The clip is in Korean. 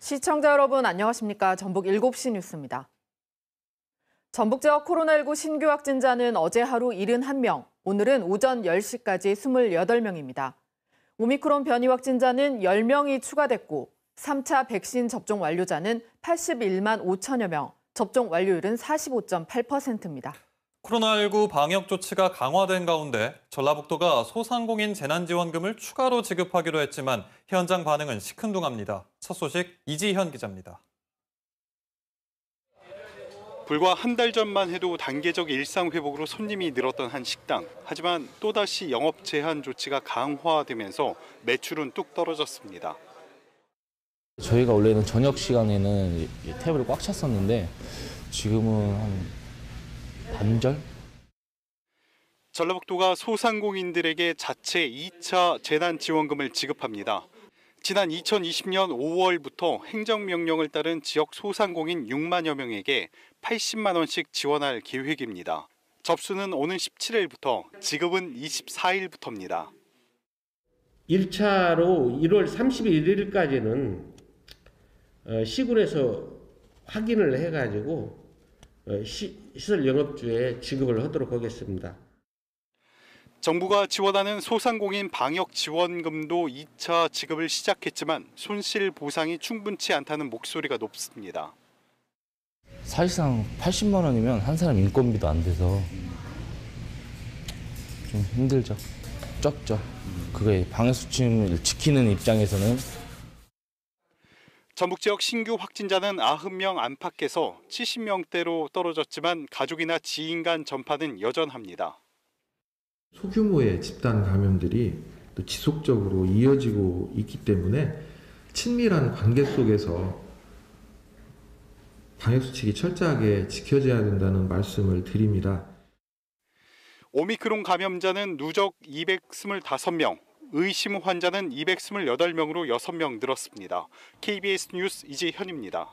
시청자 여러분 안녕하십니까? 전북 7시 뉴스입니다. 전북 지역 코로나19 신규 확진자는 어제 하루 71명, 오늘은 오전 10시까지 28명입니다. 오미크론 변이 확진자는 10명이 추가됐고 3차 백신 접종 완료자는 81만 5천여 명, 접종 완료율은 45.8%입니다. 코로나19 방역 조치가 강화된 가운데 전라북도가 소상공인 재난지원금을 추가로 지급하기로 했지만 현장 반응은 시큰둥합니다. 첫 소식 이지현 기자입니다. 불과 한 달 전만 해도 단계적 일상 회복으로 손님이 늘었던 한 식당. 하지만 또다시 영업 제한 조치가 강화되면서 매출은 뚝 떨어졌습니다. 저희가 원래는 저녁 시간에는 탭을 꽉 찼었는데 지금은 한 관절. 전라북도가 소상공인들에게 자체 2차 재난 지원금을 지급합니다. 지난 2020년 5월부터 행정명령을 따른 지역 소상공인 6만여 명에게 80만 원씩 지원할 계획입니다. 접수는 오는 17일부터 지급은 24일부터입니다. 1차로 1월 31일까지는 어, 시골에서 확인을 해가지고 어, 시, 설 영업주에 지급을 하도록 하겠습니다. 정부가 지원하는 소상공인 방역 지원금도 2차 지급을 시작했지만 손실 보상이 충분치 않다는 목소리가 높습니다. 사실상 80만 원이면 한 사람 인건비도 안 돼서 좀 힘들죠. 적죠. 그게 방역 수칙을 지키는 입장에서는 전북 지역 신규 확진자는 90명 안팎에서 70명대로 떨어졌지만 가족이나 지인 간 전파는 여전합니다. 소규모의 집단 감염들이 또 지속적으로 이어지고 있기 때문에 친밀한 관계 속에서 방역수칙이 철저하게 지켜져야 된다는 말씀을 드립니다. 오미크론 감염자는 누적 225명, 의심 환자는 228명으로 6명 늘었습니다. KBS 뉴스 이지현입니다.